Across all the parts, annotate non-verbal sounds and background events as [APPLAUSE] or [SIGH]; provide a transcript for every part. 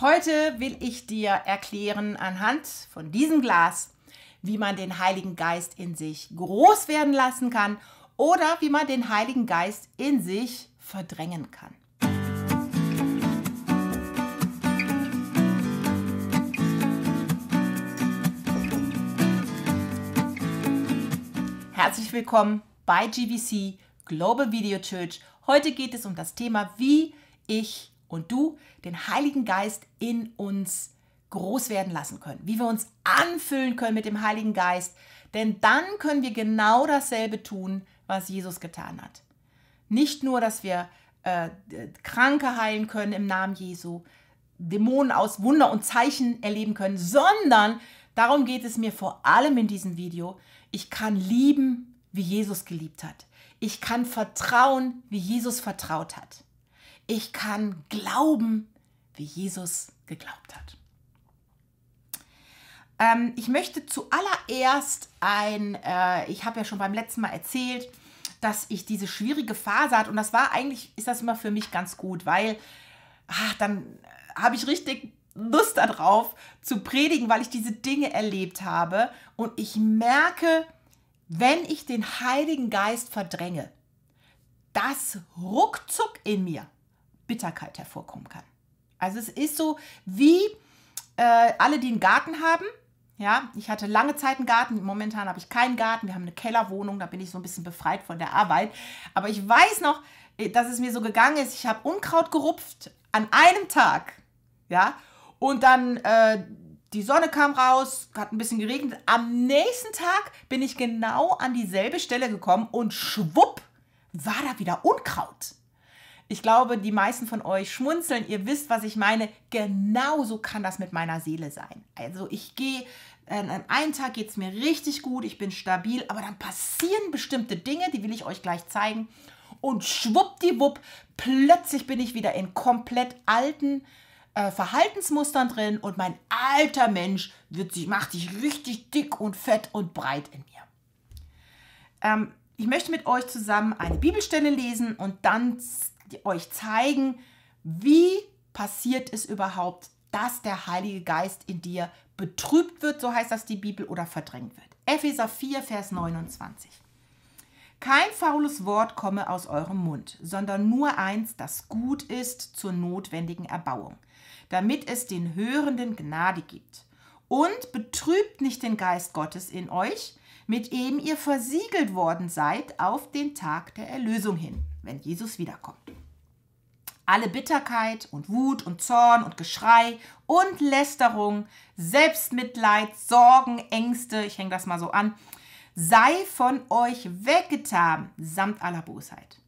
Heute will ich dir erklären anhand von diesem Glas, wie man den Heiligen Geist in sich groß werden lassen kann oder wie man den Heiligen Geist in sich verdrängen kann. Herzlich willkommen bei GVC Global Video Church. Heute geht es um das Thema, wie ich und du den Heiligen Geist in uns groß werden lassen können, wie wir uns anfüllen können mit dem Heiligen Geist, denn dann können wir genau dasselbe tun, was Jesus getan hat. Nicht nur, dass wir äh, Kranke heilen können im Namen Jesu, Dämonen aus Wunder und Zeichen erleben können, sondern darum geht es mir vor allem in diesem Video. Ich kann lieben, wie Jesus geliebt hat. Ich kann vertrauen, wie Jesus vertraut hat. Ich kann glauben, wie Jesus geglaubt hat. Ähm, ich möchte zuallererst ein, äh, ich habe ja schon beim letzten Mal erzählt, dass ich diese schwierige Phase hatte und das war eigentlich, ist das immer für mich ganz gut, weil ach, dann äh, habe ich richtig Lust darauf zu predigen, weil ich diese Dinge erlebt habe und ich merke, wenn ich den Heiligen Geist verdränge, das ruckzuck in mir. Bitterkeit hervorkommen kann. Also es ist so wie äh, alle, die einen Garten haben. Ja, ich hatte lange Zeit einen Garten, momentan habe ich keinen Garten, wir haben eine Kellerwohnung, da bin ich so ein bisschen befreit von der Arbeit. Aber ich weiß noch, äh, dass es mir so gegangen ist, ich habe Unkraut gerupft an einem Tag. Ja, und dann äh, die Sonne kam raus, hat ein bisschen geregnet. Am nächsten Tag bin ich genau an dieselbe Stelle gekommen und schwupp war da wieder Unkraut. Ich glaube, die meisten von euch schmunzeln, ihr wisst, was ich meine. Genauso kann das mit meiner Seele sein. Also ich gehe, an einem Tag geht es mir richtig gut, ich bin stabil, aber dann passieren bestimmte Dinge, die will ich euch gleich zeigen. Und schwuppdiwupp, plötzlich bin ich wieder in komplett alten äh, Verhaltensmustern drin und mein alter Mensch wird sich, macht sich richtig dick und fett und breit in mir. Ähm, ich möchte mit euch zusammen eine Bibelstelle lesen und dann euch zeigen, wie passiert es überhaupt, dass der Heilige Geist in dir betrübt wird, so heißt das die Bibel, oder verdrängt wird. Epheser 4, Vers 29. Kein faules Wort komme aus eurem Mund, sondern nur eins, das gut ist zur notwendigen Erbauung, damit es den Hörenden Gnade gibt. Und betrübt nicht den Geist Gottes in euch, mit dem ihr versiegelt worden seid auf den Tag der Erlösung hin, wenn Jesus wiederkommt alle Bitterkeit und Wut und Zorn und Geschrei und Lästerung, Selbstmitleid, Sorgen, Ängste, ich hänge das mal so an, sei von euch weggetan, samt aller Bosheit.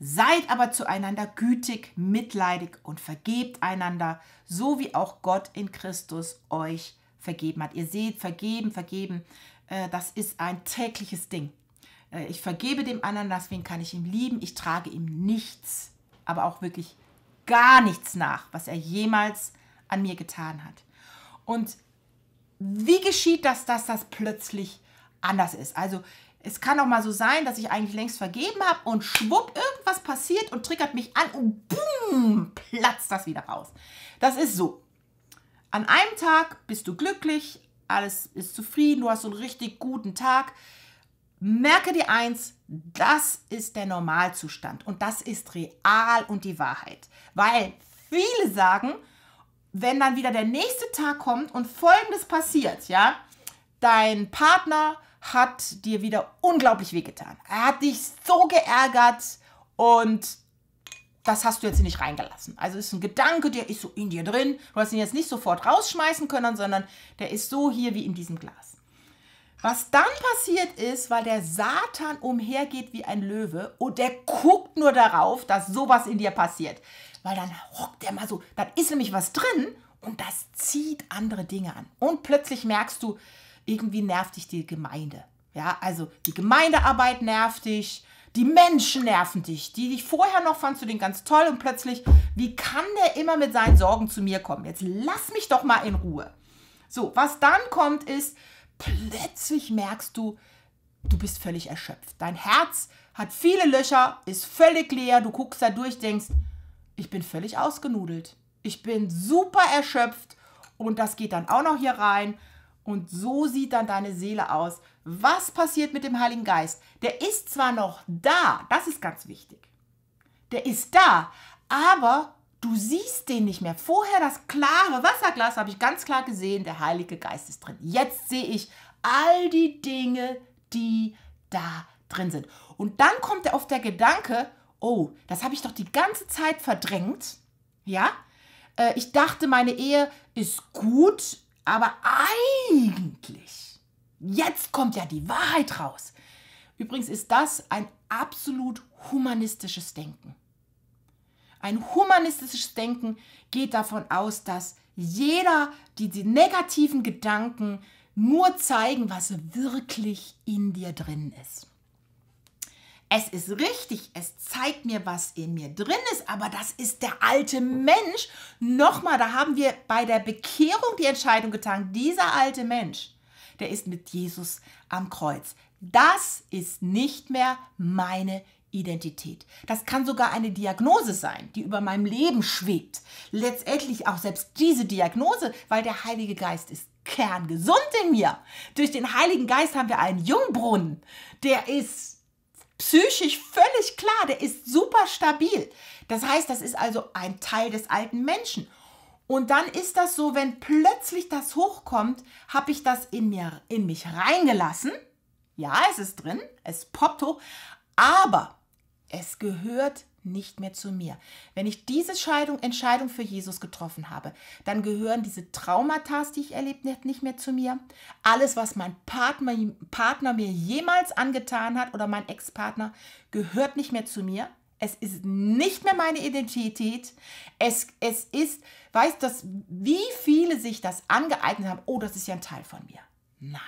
Seid aber zueinander gütig, mitleidig und vergebt einander, so wie auch Gott in Christus euch vergeben hat. Ihr seht, vergeben, vergeben, äh, das ist ein tägliches Ding. Äh, ich vergebe dem anderen, deswegen kann ich ihm lieben, ich trage ihm nichts, aber auch wirklich nichts gar nichts nach, was er jemals an mir getan hat. Und wie geschieht das, dass das plötzlich anders ist? Also es kann auch mal so sein, dass ich eigentlich längst vergeben habe und schwupp, irgendwas passiert und triggert mich an und boom, platzt das wieder raus. Das ist so. An einem Tag bist du glücklich, alles ist zufrieden, du hast so einen richtig guten Tag. Merke dir eins, das ist der Normalzustand und das ist real und die Wahrheit. Weil viele sagen, wenn dann wieder der nächste Tag kommt und folgendes passiert, ja, dein Partner hat dir wieder unglaublich wehgetan. Er hat dich so geärgert und das hast du jetzt nicht reingelassen. Also ist ein Gedanke, der ist so in dir drin. Du hast ihn jetzt nicht sofort rausschmeißen können, sondern der ist so hier wie in diesem Glas. Was dann passiert ist, weil der Satan umhergeht wie ein Löwe und der guckt nur darauf, dass sowas in dir passiert. Weil dann hockt der mal so, dann ist nämlich was drin und das zieht andere Dinge an. Und plötzlich merkst du, irgendwie nervt dich die Gemeinde. Ja, also die Gemeindearbeit nervt dich, die Menschen nerven dich, die dich vorher noch fandst du den ganz toll und plötzlich, wie kann der immer mit seinen Sorgen zu mir kommen? Jetzt lass mich doch mal in Ruhe. So, was dann kommt ist, plötzlich merkst du, du bist völlig erschöpft. Dein Herz hat viele Löcher, ist völlig leer, du guckst da durch, denkst, ich bin völlig ausgenudelt. Ich bin super erschöpft und das geht dann auch noch hier rein. Und so sieht dann deine Seele aus. Was passiert mit dem Heiligen Geist? Der ist zwar noch da, das ist ganz wichtig. Der ist da, aber Du siehst den nicht mehr. Vorher das klare Wasserglas habe ich ganz klar gesehen, der Heilige Geist ist drin. Jetzt sehe ich all die Dinge, die da drin sind. Und dann kommt er auf der Gedanke, oh, das habe ich doch die ganze Zeit verdrängt. Ja? Äh, ich dachte, meine Ehe ist gut, aber eigentlich, jetzt kommt ja die Wahrheit raus. Übrigens ist das ein absolut humanistisches Denken. Ein humanistisches Denken geht davon aus, dass jeder die, die negativen Gedanken nur zeigen, was wirklich in dir drin ist. Es ist richtig, es zeigt mir, was in mir drin ist, aber das ist der alte Mensch. Nochmal, da haben wir bei der Bekehrung die Entscheidung getan, dieser alte Mensch, der ist mit Jesus am Kreuz. Das ist nicht mehr meine Identität. Das kann sogar eine Diagnose sein, die über meinem Leben schwebt. Letztendlich auch selbst diese Diagnose, weil der Heilige Geist ist kerngesund in mir. Durch den Heiligen Geist haben wir einen Jungbrunnen. Der ist psychisch völlig klar, der ist super stabil. Das heißt, das ist also ein Teil des alten Menschen. Und dann ist das so, wenn plötzlich das hochkommt, habe ich das in mir in mich reingelassen. Ja, es ist drin, es poppt hoch, aber es gehört nicht mehr zu mir. Wenn ich diese Scheidung, Entscheidung für Jesus getroffen habe, dann gehören diese Traumata, die ich erlebt habe, nicht mehr zu mir. Alles, was mein Partner, Partner mir jemals angetan hat oder mein Ex-Partner, gehört nicht mehr zu mir. Es ist nicht mehr meine Identität. Es, es ist, weißt du, wie viele sich das angeeignet haben, oh, das ist ja ein Teil von mir. Nein.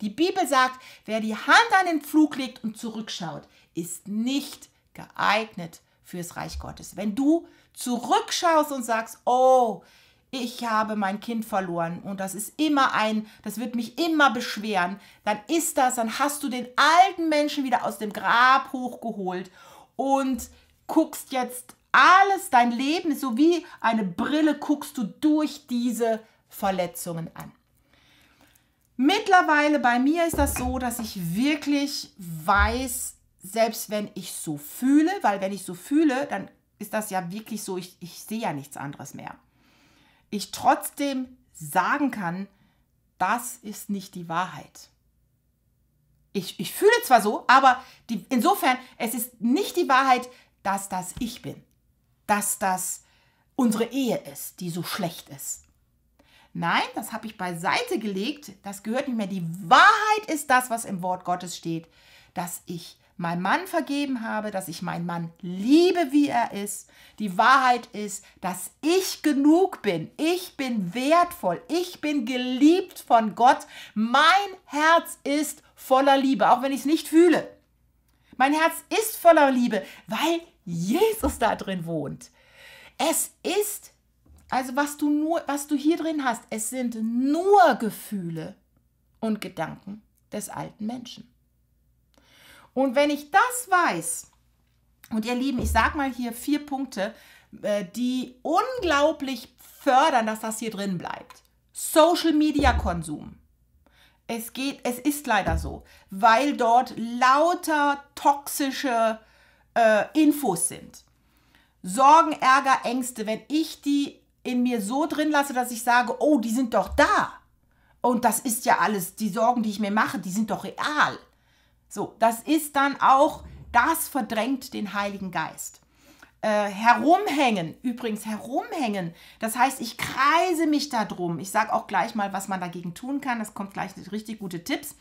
Die Bibel sagt, wer die Hand an den Pflug legt und zurückschaut, ist nicht geeignet fürs Reich Gottes. Wenn du zurückschaust und sagst, oh, ich habe mein Kind verloren und das ist immer ein, das wird mich immer beschweren, dann ist das, dann hast du den alten Menschen wieder aus dem Grab hochgeholt und guckst jetzt alles, dein Leben ist so wie eine Brille, guckst du durch diese Verletzungen an. Mittlerweile bei mir ist das so, dass ich wirklich weiß, selbst wenn ich so fühle, weil wenn ich so fühle, dann ist das ja wirklich so, ich, ich sehe ja nichts anderes mehr. Ich trotzdem sagen kann, das ist nicht die Wahrheit. Ich, ich fühle zwar so, aber die, insofern, es ist nicht die Wahrheit, dass das ich bin. Dass das unsere Ehe ist, die so schlecht ist. Nein, das habe ich beiseite gelegt. Das gehört nicht mehr. Die Wahrheit ist das, was im Wort Gottes steht, dass ich meinem Mann vergeben habe, dass ich meinen Mann liebe, wie er ist. Die Wahrheit ist, dass ich genug bin. Ich bin wertvoll. Ich bin geliebt von Gott. Mein Herz ist voller Liebe, auch wenn ich es nicht fühle. Mein Herz ist voller Liebe, weil Jesus da drin wohnt. Es ist also was du nur, was du hier drin hast, es sind nur Gefühle und Gedanken des alten Menschen. Und wenn ich das weiß, und ihr Lieben, ich sage mal hier vier Punkte, äh, die unglaublich fördern, dass das hier drin bleibt. Social Media Konsum. Es geht, es ist leider so, weil dort lauter toxische äh, Infos sind. Sorgen, Ärger, Ängste, wenn ich die in mir so drin lasse, dass ich sage, oh, die sind doch da. Und das ist ja alles, die Sorgen, die ich mir mache, die sind doch real. So, das ist dann auch, das verdrängt den Heiligen Geist. Äh, herumhängen, übrigens herumhängen. Das heißt, ich kreise mich da drum. Ich sage auch gleich mal, was man dagegen tun kann. Das kommt gleich mit richtig gute Tipps.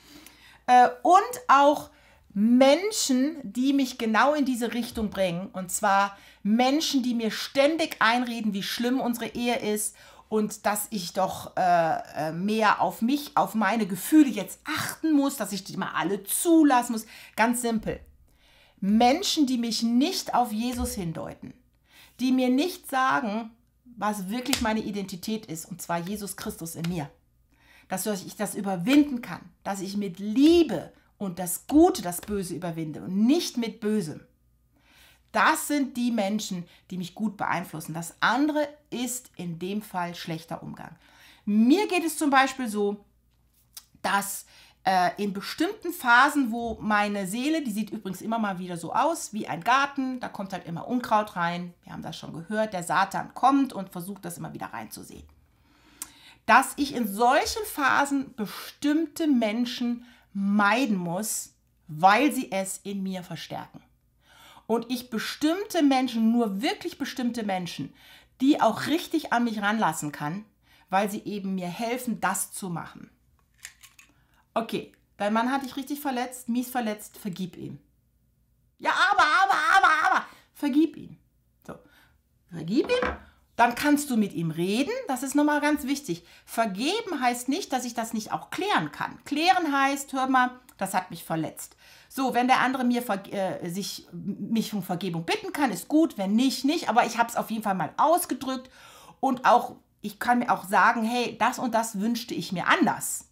Äh, und auch Menschen, die mich genau in diese Richtung bringen. Und zwar Menschen, die mir ständig einreden, wie schlimm unsere Ehe ist und dass ich doch äh, äh, mehr auf mich, auf meine Gefühle jetzt achten muss, dass ich die mal alle zulassen muss. Ganz simpel. Menschen, die mich nicht auf Jesus hindeuten, die mir nicht sagen, was wirklich meine Identität ist, und zwar Jesus Christus in mir. Dass ich das überwinden kann, dass ich mit Liebe und das Gute, das Böse überwinde und nicht mit Bösem. Das sind die Menschen, die mich gut beeinflussen. Das andere ist in dem Fall schlechter Umgang. Mir geht es zum Beispiel so, dass äh, in bestimmten Phasen, wo meine Seele, die sieht übrigens immer mal wieder so aus wie ein Garten, da kommt halt immer Unkraut rein. Wir haben das schon gehört, der Satan kommt und versucht das immer wieder reinzusehen. Dass ich in solchen Phasen bestimmte Menschen meiden muss, weil sie es in mir verstärken. Und ich bestimmte Menschen, nur wirklich bestimmte Menschen, die auch richtig an mich ranlassen kann, weil sie eben mir helfen, das zu machen. Okay, dein Mann hat dich richtig verletzt, mies verletzt, vergib ihm. Ja, aber, aber, aber, aber, vergib ihm. So, vergib ihm dann kannst du mit ihm reden. Das ist nochmal ganz wichtig. Vergeben heißt nicht, dass ich das nicht auch klären kann. Klären heißt, hör mal, das hat mich verletzt. So, wenn der andere mir äh, sich, mich um Vergebung bitten kann, ist gut. Wenn nicht, nicht. Aber ich habe es auf jeden Fall mal ausgedrückt. Und auch, ich kann mir auch sagen, hey, das und das wünschte ich mir anders.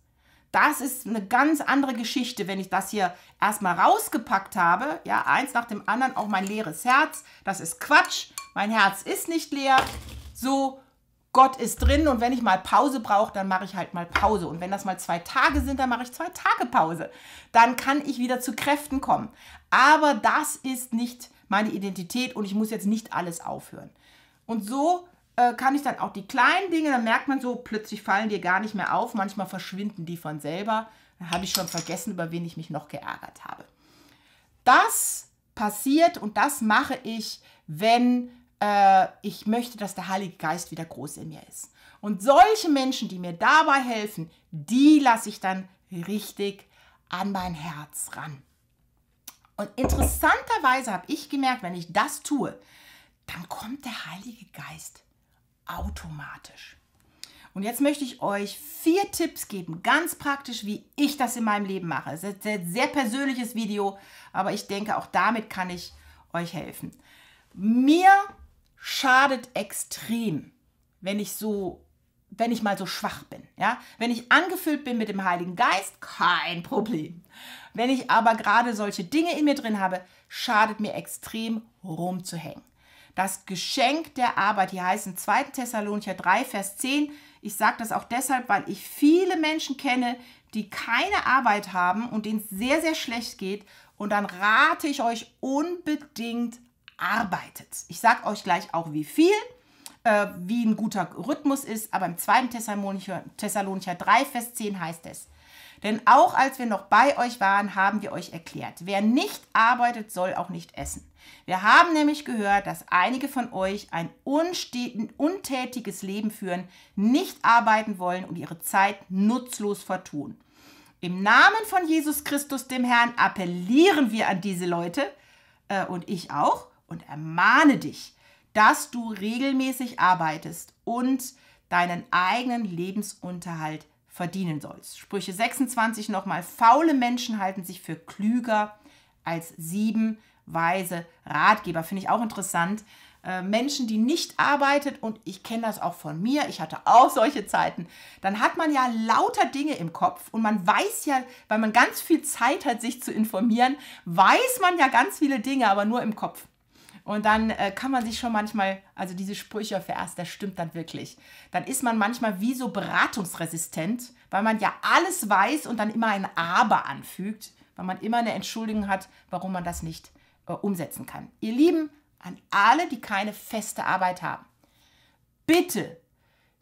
Das ist eine ganz andere Geschichte, wenn ich das hier erstmal rausgepackt habe. Ja, eins nach dem anderen, auch mein leeres Herz. Das ist Quatsch. Mein Herz ist nicht leer. So, Gott ist drin und wenn ich mal Pause brauche, dann mache ich halt mal Pause. Und wenn das mal zwei Tage sind, dann mache ich zwei Tage Pause. Dann kann ich wieder zu Kräften kommen. Aber das ist nicht meine Identität und ich muss jetzt nicht alles aufhören. Und so äh, kann ich dann auch die kleinen Dinge, dann merkt man so, plötzlich fallen dir gar nicht mehr auf, manchmal verschwinden die von selber. Dann habe ich schon vergessen, über wen ich mich noch geärgert habe. Das passiert und das mache ich, wenn äh, ich möchte, dass der Heilige Geist wieder groß in mir ist. Und solche Menschen, die mir dabei helfen, die lasse ich dann richtig an mein Herz ran. Und interessanterweise habe ich gemerkt, wenn ich das tue, dann kommt der Heilige Geist automatisch. Und jetzt möchte ich euch vier Tipps geben, ganz praktisch, wie ich das in meinem Leben mache. Es ist ein sehr persönliches Video, aber ich denke, auch damit kann ich euch helfen. Mir schadet extrem, wenn ich so wenn ich mal so schwach bin, ja? Wenn ich angefüllt bin mit dem Heiligen Geist, kein Problem. Wenn ich aber gerade solche Dinge in mir drin habe, schadet mir extrem rumzuhängen. Das Geschenk der Arbeit, die heißt in 2. Thessalonicher 3, Vers 10. Ich sage das auch deshalb, weil ich viele Menschen kenne, die keine Arbeit haben und denen es sehr, sehr schlecht geht. Und dann rate ich euch unbedingt arbeitet. Ich sage euch gleich auch, wie viel, äh, wie ein guter Rhythmus ist, aber im 2. Thessalonicher, Thessalonicher 3, Vers 10 heißt es, denn auch als wir noch bei euch waren, haben wir euch erklärt, wer nicht arbeitet, soll auch nicht essen. Wir haben nämlich gehört, dass einige von euch ein untätiges Leben führen, nicht arbeiten wollen und ihre Zeit nutzlos vertun. Im Namen von Jesus Christus, dem Herrn, appellieren wir an diese Leute äh, und ich auch, und ermahne dich, dass du regelmäßig arbeitest und deinen eigenen Lebensunterhalt verdienen sollst. Sprüche 26 nochmal, faule Menschen halten sich für klüger als sieben weise Ratgeber. Finde ich auch interessant. Äh, Menschen, die nicht arbeitet und ich kenne das auch von mir, ich hatte auch solche Zeiten, dann hat man ja lauter Dinge im Kopf und man weiß ja, weil man ganz viel Zeit hat, sich zu informieren, weiß man ja ganz viele Dinge, aber nur im Kopf. Und dann äh, kann man sich schon manchmal, also diese Sprüche vererst, das stimmt dann wirklich. Dann ist man manchmal wie so beratungsresistent, weil man ja alles weiß und dann immer ein Aber anfügt, weil man immer eine Entschuldigung hat, warum man das nicht äh, umsetzen kann. Ihr Lieben, an alle, die keine feste Arbeit haben, bitte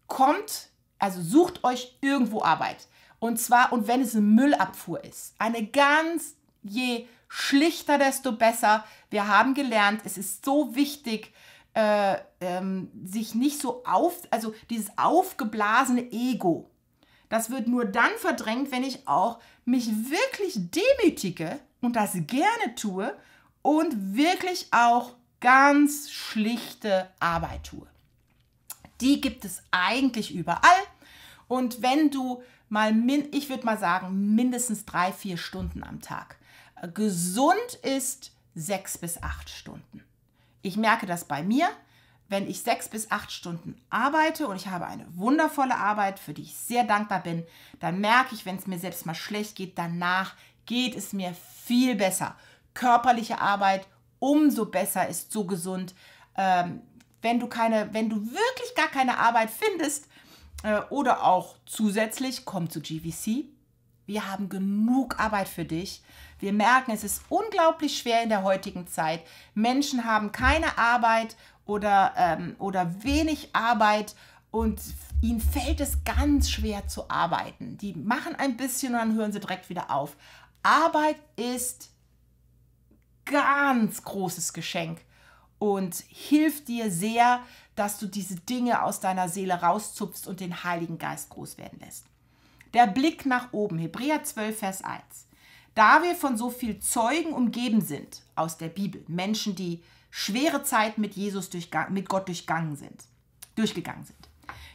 kommt, also sucht euch irgendwo Arbeit. Und zwar, und wenn es eine Müllabfuhr ist, eine ganz je schlichter, desto besser. Wir haben gelernt, es ist so wichtig, äh, ähm, sich nicht so auf, also dieses aufgeblasene Ego, das wird nur dann verdrängt, wenn ich auch mich wirklich demütige und das gerne tue und wirklich auch ganz schlichte Arbeit tue. Die gibt es eigentlich überall. Und wenn du mal, ich würde mal sagen, mindestens drei, vier Stunden am Tag Gesund ist sechs bis acht Stunden. Ich merke das bei mir, wenn ich sechs bis acht Stunden arbeite und ich habe eine wundervolle Arbeit, für die ich sehr dankbar bin, dann merke ich, wenn es mir selbst mal schlecht geht, danach geht es mir viel besser. Körperliche Arbeit umso besser ist so gesund. Ähm, wenn du keine, wenn du wirklich gar keine Arbeit findest äh, oder auch zusätzlich komm zu GVC, wir haben genug Arbeit für dich. Wir merken, es ist unglaublich schwer in der heutigen Zeit. Menschen haben keine Arbeit oder, ähm, oder wenig Arbeit und ihnen fällt es ganz schwer zu arbeiten. Die machen ein bisschen und dann hören sie direkt wieder auf. Arbeit ist ganz großes Geschenk und hilft dir sehr, dass du diese Dinge aus deiner Seele rauszupfst und den Heiligen Geist groß werden lässt. Der Blick nach oben, Hebräer 12, Vers 1. Da wir von so viel Zeugen umgeben sind aus der Bibel, Menschen, die schwere Zeit mit Jesus mit Gott durchgangen sind, durchgegangen sind,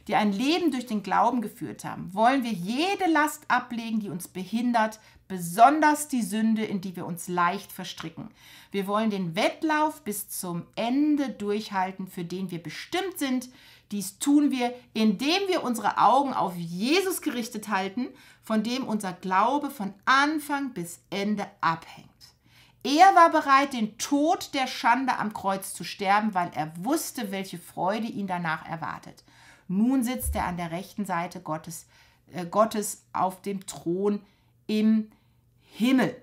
die ein Leben durch den Glauben geführt haben, wollen wir jede Last ablegen, die uns behindert, besonders die Sünde, in die wir uns leicht verstricken. Wir wollen den Wettlauf bis zum Ende durchhalten, für den wir bestimmt sind, dies tun wir, indem wir unsere Augen auf Jesus gerichtet halten, von dem unser Glaube von Anfang bis Ende abhängt. Er war bereit, den Tod der Schande am Kreuz zu sterben, weil er wusste, welche Freude ihn danach erwartet. Nun sitzt er an der rechten Seite Gottes, äh, Gottes auf dem Thron im Himmel.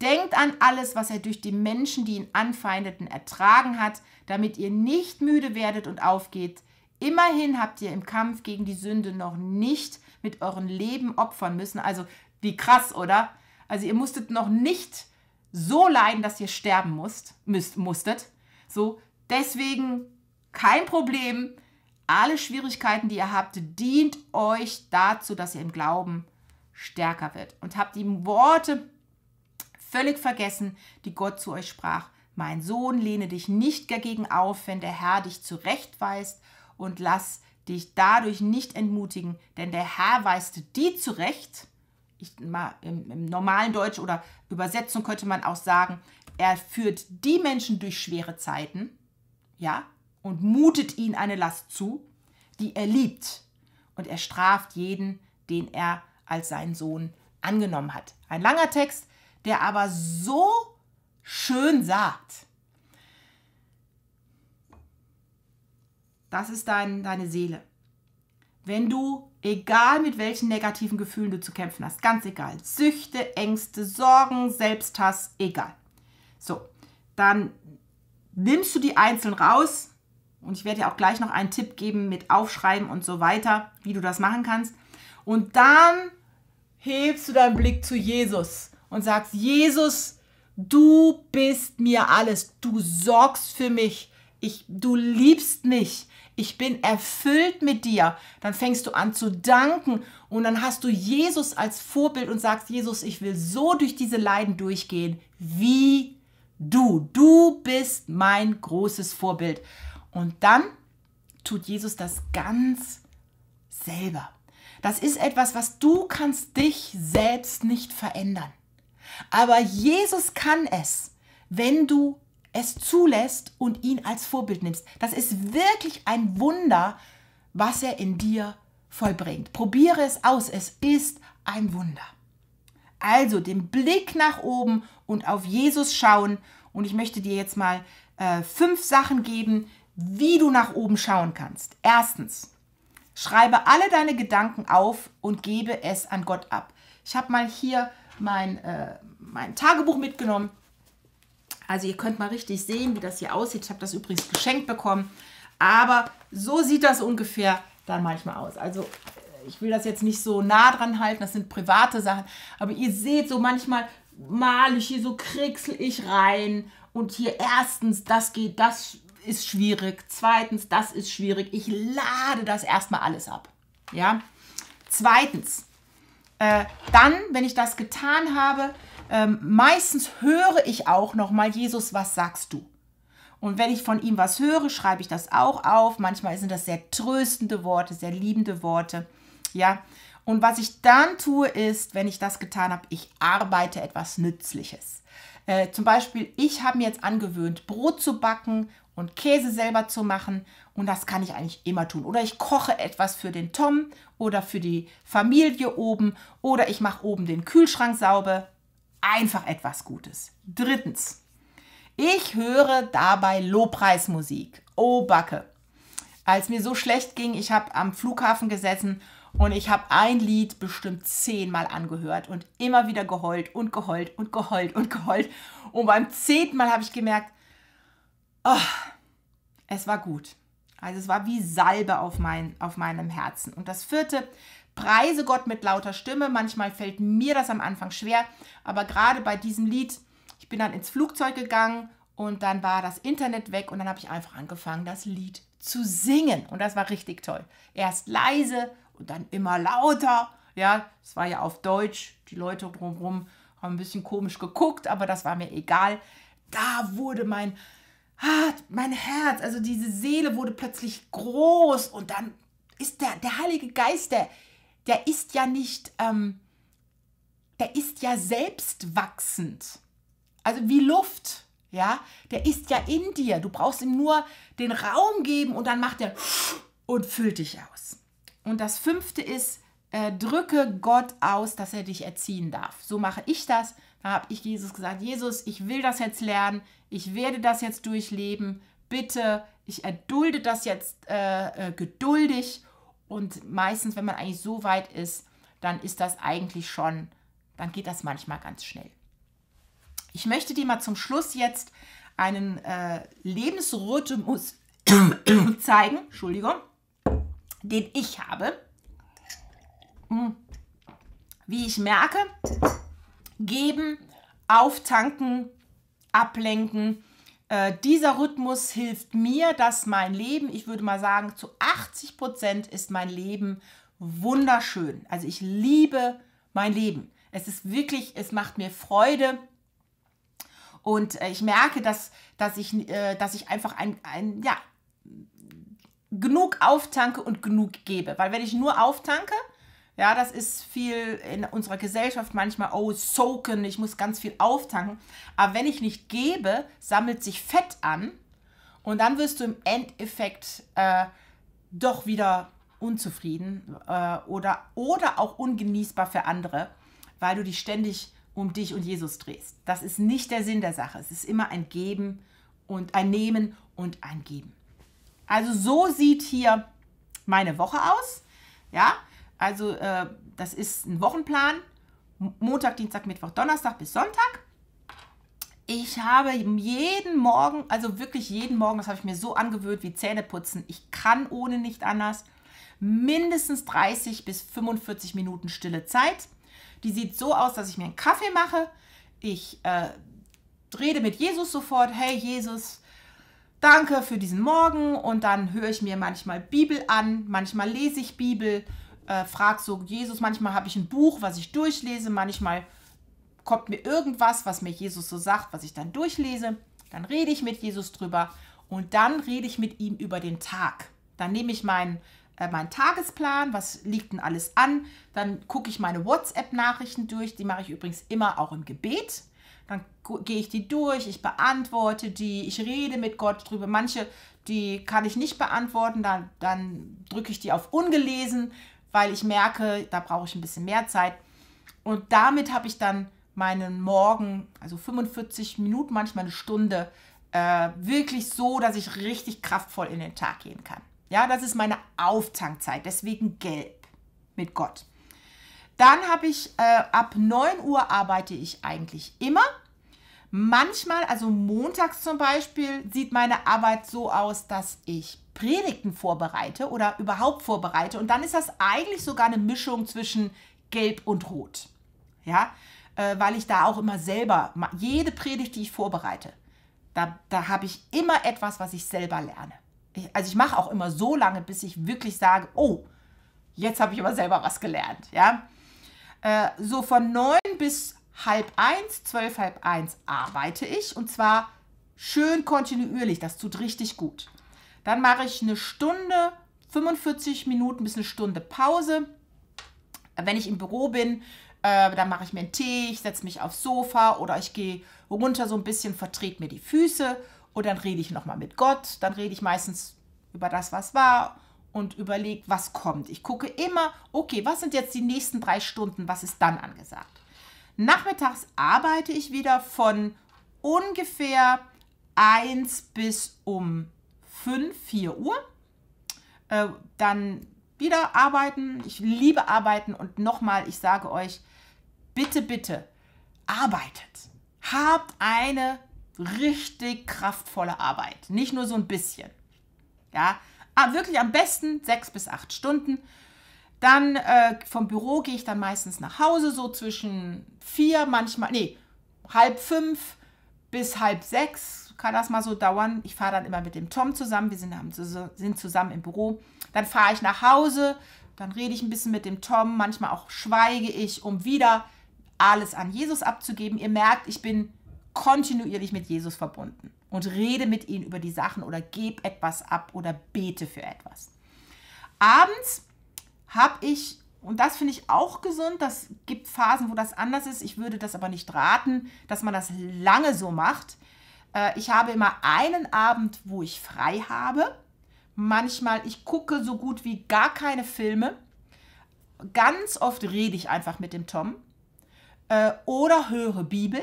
Denkt an alles, was er durch die Menschen, die ihn anfeindeten, ertragen hat, damit ihr nicht müde werdet und aufgeht, Immerhin habt ihr im Kampf gegen die Sünde noch nicht mit eurem Leben opfern müssen. Also wie krass, oder? Also ihr musstet noch nicht so leiden, dass ihr sterben musst, müsst, musstet. So, deswegen kein Problem. Alle Schwierigkeiten, die ihr habt, dient euch dazu, dass ihr im Glauben stärker wird. Und habt die Worte völlig vergessen, die Gott zu euch sprach. Mein Sohn, lehne dich nicht dagegen auf, wenn der Herr dich zurechtweist und lass dich dadurch nicht entmutigen, denn der Herr weist die zurecht. Ich, mal, im, im, normalen Deutsch oder Übersetzung könnte man auch sagen, er führt die Menschen durch schwere Zeiten, ja, und mutet ihnen eine Last zu, die er liebt. Und er straft jeden, den er als seinen Sohn angenommen hat. Ein langer Text, der aber so schön sagt, Das ist dein, deine Seele. Wenn du, egal mit welchen negativen Gefühlen du zu kämpfen hast, ganz egal, Süchte, Ängste, Sorgen, Selbsthass, egal. So, dann nimmst du die einzeln raus und ich werde dir auch gleich noch einen Tipp geben mit Aufschreiben und so weiter, wie du das machen kannst. Und dann hebst du deinen Blick zu Jesus und sagst, Jesus, du bist mir alles, du sorgst für mich, ich, du liebst mich, ich bin erfüllt mit dir, dann fängst du an zu danken und dann hast du Jesus als Vorbild und sagst, Jesus, ich will so durch diese Leiden durchgehen wie du. Du bist mein großes Vorbild. Und dann tut Jesus das ganz selber. Das ist etwas, was du kannst dich selbst nicht verändern. Aber Jesus kann es, wenn du es zulässt und ihn als Vorbild nimmst. Das ist wirklich ein Wunder, was er in dir vollbringt. Probiere es aus, es ist ein Wunder. Also den Blick nach oben und auf Jesus schauen. Und ich möchte dir jetzt mal äh, fünf Sachen geben, wie du nach oben schauen kannst. Erstens, schreibe alle deine Gedanken auf und gebe es an Gott ab. Ich habe mal hier mein, äh, mein Tagebuch mitgenommen also ihr könnt mal richtig sehen, wie das hier aussieht. Ich habe das übrigens geschenkt bekommen. Aber so sieht das ungefähr dann manchmal aus. Also äh, ich will das jetzt nicht so nah dran halten, das sind private Sachen. Aber ihr seht so manchmal male ich hier so kriegsel ich rein. Und hier erstens, das geht, das ist schwierig. Zweitens, das ist schwierig. Ich lade das erstmal alles ab. Ja. Zweitens, äh, dann, wenn ich das getan habe, ähm, meistens höre ich auch nochmal, Jesus, was sagst du? Und wenn ich von ihm was höre, schreibe ich das auch auf. Manchmal sind das sehr tröstende Worte, sehr liebende Worte. Ja. Und was ich dann tue, ist, wenn ich das getan habe, ich arbeite etwas Nützliches. Äh, zum Beispiel, ich habe mir jetzt angewöhnt, Brot zu backen und Käse selber zu machen. Und das kann ich eigentlich immer tun. Oder ich koche etwas für den Tom oder für die Familie oben. Oder ich mache oben den Kühlschrank sauber, einfach etwas Gutes. Drittens, ich höre dabei Lobpreismusik. Oh Backe. Als mir so schlecht ging, ich habe am Flughafen gesessen und ich habe ein Lied bestimmt zehnmal angehört und immer wieder geheult und geheult und geheult und geheult. Und beim zehnten Mal habe ich gemerkt, oh, es war gut. Also es war wie Salbe auf, mein, auf meinem Herzen. Und das vierte, preise Gott mit lauter Stimme. Manchmal fällt mir das am Anfang schwer, aber gerade bei diesem Lied, ich bin dann ins Flugzeug gegangen und dann war das Internet weg und dann habe ich einfach angefangen, das Lied zu singen und das war richtig toll. Erst leise und dann immer lauter. Ja, es war ja auf Deutsch, die Leute drumherum haben ein bisschen komisch geguckt, aber das war mir egal. Da wurde mein mein Herz, also diese Seele wurde plötzlich groß und dann ist der, der Heilige Geist, der der ist ja nicht, ähm, der ist ja selbst wachsend. Also wie Luft, ja, der ist ja in dir. Du brauchst ihm nur den Raum geben und dann macht er und füllt dich aus. Und das fünfte ist, äh, drücke Gott aus, dass er dich erziehen darf. So mache ich das. Da habe ich Jesus gesagt, Jesus, ich will das jetzt lernen, ich werde das jetzt durchleben. Bitte, ich erdulde das jetzt äh, äh, geduldig und meistens, wenn man eigentlich so weit ist, dann ist das eigentlich schon, dann geht das manchmal ganz schnell. Ich möchte dir mal zum Schluss jetzt einen äh, Lebensrhythmus [COUGHS] zeigen, Entschuldigung, den ich habe. Hm. Wie ich merke, geben, auftanken, ablenken, äh, dieser Rhythmus hilft mir, dass mein Leben, ich würde mal sagen, zu 80 Prozent ist mein Leben wunderschön. Also ich liebe mein Leben. Es ist wirklich, es macht mir Freude. Und äh, ich merke, dass, dass, ich, äh, dass ich einfach ein, ein, ja, genug auftanke und genug gebe. Weil wenn ich nur auftanke, ja, das ist viel in unserer Gesellschaft manchmal, oh, soaken, ich muss ganz viel auftanken. Aber wenn ich nicht gebe, sammelt sich Fett an und dann wirst du im Endeffekt äh, doch wieder unzufrieden äh, oder, oder auch ungenießbar für andere, weil du dich ständig um dich und Jesus drehst. Das ist nicht der Sinn der Sache. Es ist immer ein Geben und ein Nehmen und ein Geben. Also so sieht hier meine Woche aus. Ja, also äh, das ist ein Wochenplan. Montag, Dienstag, Mittwoch, Donnerstag bis Sonntag. Ich habe jeden Morgen, also wirklich jeden Morgen, das habe ich mir so angewöhnt wie Zähne putzen. Ich kann ohne nicht anders. Mindestens 30 bis 45 Minuten stille Zeit. Die sieht so aus, dass ich mir einen Kaffee mache. Ich äh, rede mit Jesus sofort. Hey Jesus, danke für diesen Morgen. Und dann höre ich mir manchmal Bibel an, manchmal lese ich Bibel äh, frage so Jesus, manchmal habe ich ein Buch, was ich durchlese, manchmal kommt mir irgendwas, was mir Jesus so sagt, was ich dann durchlese. Dann rede ich mit Jesus drüber und dann rede ich mit ihm über den Tag. Dann nehme ich äh, meinen äh, mein Tagesplan, was liegt denn alles an. Dann gucke ich meine WhatsApp-Nachrichten durch, die mache ich übrigens immer auch im Gebet. Dann gehe ich die durch, ich beantworte die, ich rede mit Gott drüber. Manche, die kann ich nicht beantworten, dann, dann drücke ich die auf ungelesen weil ich merke, da brauche ich ein bisschen mehr Zeit. Und damit habe ich dann meinen Morgen, also 45 Minuten, manchmal eine Stunde, äh, wirklich so, dass ich richtig kraftvoll in den Tag gehen kann. Ja, das ist meine Auftankzeit, deswegen gelb mit Gott. Dann habe ich, äh, ab 9 Uhr arbeite ich eigentlich immer. Manchmal, also montags zum Beispiel, sieht meine Arbeit so aus, dass ich Predigten vorbereite oder überhaupt vorbereite. Und dann ist das eigentlich sogar eine Mischung zwischen Gelb und Rot. Ja, äh, weil ich da auch immer selber, jede Predigt, die ich vorbereite, da, da habe ich immer etwas, was ich selber lerne. Ich, also ich mache auch immer so lange, bis ich wirklich sage, oh, jetzt habe ich aber selber was gelernt. Ja, äh, so von neun bis halb eins, zwölf, halb eins arbeite ich und zwar schön kontinuierlich. Das tut richtig gut. Dann mache ich eine Stunde, 45 Minuten bis eine Stunde Pause. Wenn ich im Büro bin, äh, dann mache ich mir einen Tee, ich setze mich aufs Sofa oder ich gehe runter so ein bisschen, vertrete mir die Füße und dann rede ich nochmal mit Gott. Dann rede ich meistens über das, was war und überlege, was kommt. Ich gucke immer, okay, was sind jetzt die nächsten drei Stunden, was ist dann angesagt? Nachmittags arbeite ich wieder von ungefähr 1 bis um 5, 4 Uhr. Äh, dann wieder arbeiten. Ich liebe arbeiten und nochmal, ich sage euch, bitte, bitte, arbeitet. Habt eine richtig kraftvolle Arbeit. Nicht nur so ein bisschen. Ja, aber ah, wirklich am besten 6 bis 8 Stunden. Dann äh, vom Büro gehe ich dann meistens nach Hause, so zwischen vier, manchmal, nee, halb fünf bis halb sechs kann das mal so dauern. Ich fahre dann immer mit dem Tom zusammen, wir sind, sind zusammen im Büro. Dann fahre ich nach Hause, dann rede ich ein bisschen mit dem Tom, manchmal auch schweige ich, um wieder alles an Jesus abzugeben. Ihr merkt, ich bin kontinuierlich mit Jesus verbunden und rede mit ihm über die Sachen oder gebe etwas ab oder bete für etwas. Abends habe ich, und das finde ich auch gesund, das gibt Phasen, wo das anders ist. Ich würde das aber nicht raten, dass man das lange so macht. Äh, ich habe immer einen Abend, wo ich frei habe. Manchmal, ich gucke so gut wie gar keine Filme. Ganz oft rede ich einfach mit dem Tom. Äh, oder höre Bibel.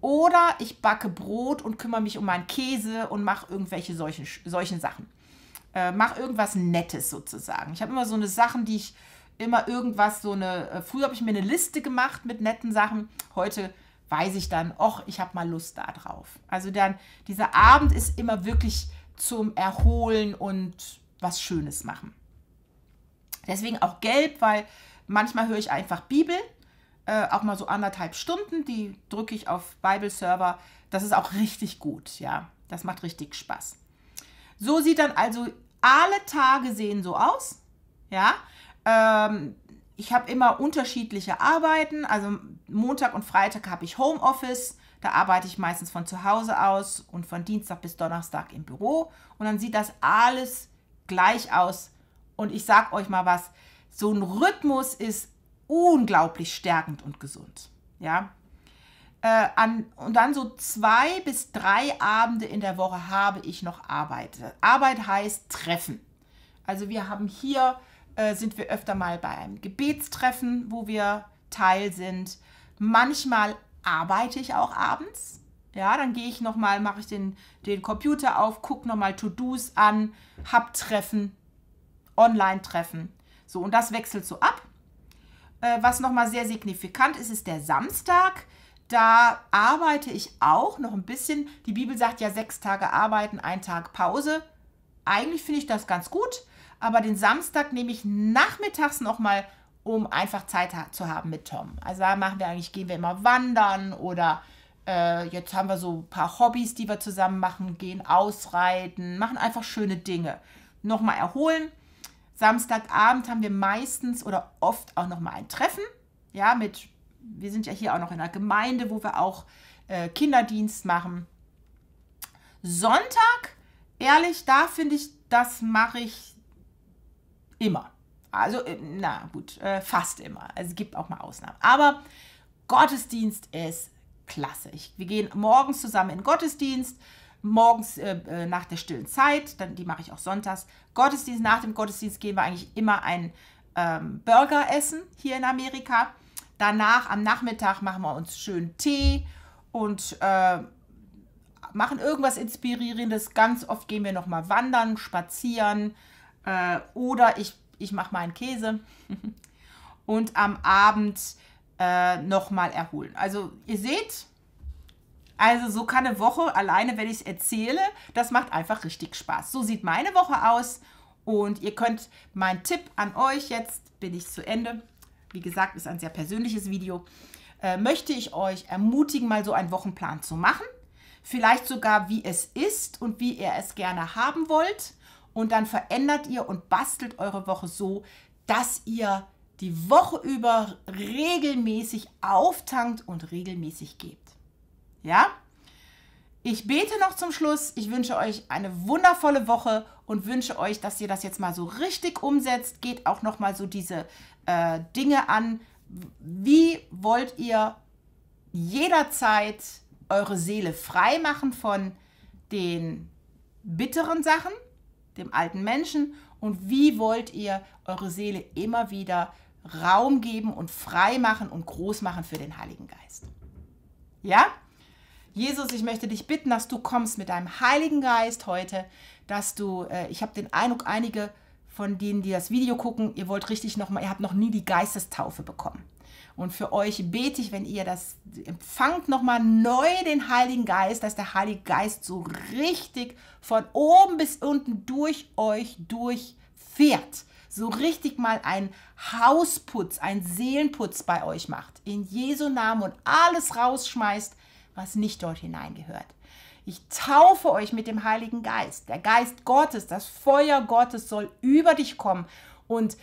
Oder ich backe Brot und kümmere mich um meinen Käse und mache irgendwelche solchen, solchen Sachen. Äh, mach irgendwas Nettes sozusagen. Ich habe immer so eine Sachen, die ich immer irgendwas so eine. Äh, früher habe ich mir eine Liste gemacht mit netten Sachen. Heute weiß ich dann, ach, ich habe mal Lust da drauf. Also dann, dieser Abend ist immer wirklich zum Erholen und was Schönes machen. Deswegen auch gelb, weil manchmal höre ich einfach Bibel, äh, auch mal so anderthalb Stunden, die drücke ich auf Bible-Server. Das ist auch richtig gut, ja. Das macht richtig Spaß. So sieht dann also alle Tage sehen so aus. Ja, ähm, ich habe immer unterschiedliche Arbeiten. Also Montag und Freitag habe ich Homeoffice. Da arbeite ich meistens von zu Hause aus und von Dienstag bis Donnerstag im Büro. Und dann sieht das alles gleich aus. Und ich sage euch mal was: so ein Rhythmus ist unglaublich stärkend und gesund. Ja, äh, an, und dann so zwei bis drei Abende in der Woche habe ich noch Arbeit. Arbeit heißt Treffen. Also wir haben hier, äh, sind wir öfter mal bei einem Gebetstreffen, wo wir Teil sind. Manchmal arbeite ich auch abends. Ja, dann gehe ich nochmal, mache ich den, den Computer auf, gucke nochmal To-Dos an, hab Treffen, Online-Treffen. So, und das wechselt so ab. Äh, was nochmal sehr signifikant ist, ist der Samstag da arbeite ich auch noch ein bisschen. Die Bibel sagt ja sechs Tage arbeiten, ein Tag Pause. Eigentlich finde ich das ganz gut, aber den Samstag nehme ich nachmittags nochmal, um einfach Zeit zu haben mit Tom. Also da machen wir eigentlich, gehen wir immer wandern oder äh, jetzt haben wir so ein paar Hobbys, die wir zusammen machen, gehen ausreiten, machen einfach schöne Dinge. Nochmal erholen. Samstagabend haben wir meistens oder oft auch nochmal ein Treffen, ja, mit wir sind ja hier auch noch in der Gemeinde, wo wir auch äh, Kinderdienst machen. Sonntag, ehrlich, da finde ich, das mache ich immer. Also, äh, na gut, äh, fast immer. Also es gibt auch mal Ausnahmen. Aber Gottesdienst ist klasse. Ich, wir gehen morgens zusammen in Gottesdienst morgens äh, äh, nach der stillen Zeit, dann die mache ich auch sonntags. Gottesdienst, nach dem Gottesdienst gehen wir eigentlich immer ein ähm, Burger essen hier in Amerika. Danach am Nachmittag machen wir uns schön Tee und äh, machen irgendwas Inspirierendes. Ganz oft gehen wir nochmal wandern, spazieren äh, oder ich, ich mache meinen Käse. [LAUGHS] und am Abend äh, nochmal erholen. Also ihr seht, also so kann eine Woche, alleine wenn ich es erzähle, das macht einfach richtig Spaß. So sieht meine Woche aus und ihr könnt, mein Tipp an euch, jetzt bin ich zu Ende, wie gesagt, ist ein sehr persönliches Video, äh, möchte ich euch ermutigen, mal so einen Wochenplan zu machen. Vielleicht sogar, wie es ist und wie ihr es gerne haben wollt. Und dann verändert ihr und bastelt eure Woche so, dass ihr die Woche über regelmäßig auftankt und regelmäßig gebt. Ja? Ich bete noch zum Schluss. Ich wünsche euch eine wundervolle Woche und wünsche euch, dass ihr das jetzt mal so richtig umsetzt. Geht auch noch mal so diese äh, Dinge an. Wie wollt ihr jederzeit eure Seele frei machen von den bitteren Sachen, dem alten Menschen? Und wie wollt ihr eure Seele immer wieder Raum geben und frei machen und groß machen für den Heiligen Geist? Ja? Jesus, ich möchte dich bitten, dass du kommst mit deinem Heiligen Geist heute, dass du, äh, ich habe den Eindruck, einige von denen, die das Video gucken, ihr wollt richtig nochmal, ihr habt noch nie die Geistestaufe bekommen. Und für euch bete ich, wenn ihr das empfangt, nochmal neu den Heiligen Geist, dass der Heilige Geist so richtig von oben bis unten durch euch durchfährt. So richtig mal ein Hausputz, ein Seelenputz bei euch macht. In Jesu Namen und alles rausschmeißt, was nicht dort hineingehört. Ich taufe euch mit dem Heiligen Geist. Der Geist Gottes, das Feuer Gottes soll über dich kommen und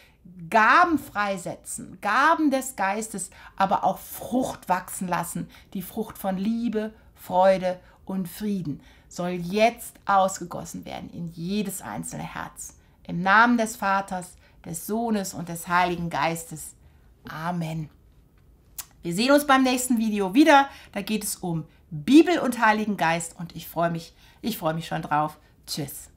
Gaben freisetzen, Gaben des Geistes, aber auch Frucht wachsen lassen. Die Frucht von Liebe, Freude und Frieden soll jetzt ausgegossen werden in jedes einzelne Herz. Im Namen des Vaters, des Sohnes und des Heiligen Geistes. Amen. Wir sehen uns beim nächsten Video wieder. Da geht es um Bibel und Heiligen Geist und ich freue mich, ich freue mich schon drauf. Tschüss.